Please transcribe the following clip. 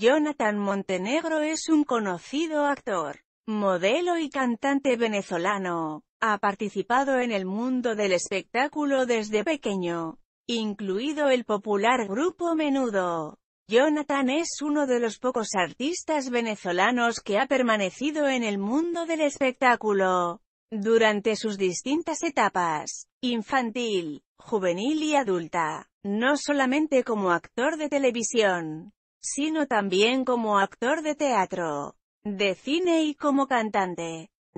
Jonathan Montenegro es un conocido actor, modelo y cantante venezolano. Ha participado en el mundo del espectáculo desde pequeño, incluido el popular grupo Menudo. Jonathan es uno de los pocos artistas venezolanos que ha permanecido en el mundo del espectáculo durante sus distintas etapas, infantil, juvenil y adulta, no solamente como actor de televisión sino también como actor de teatro, de cine y como cantante.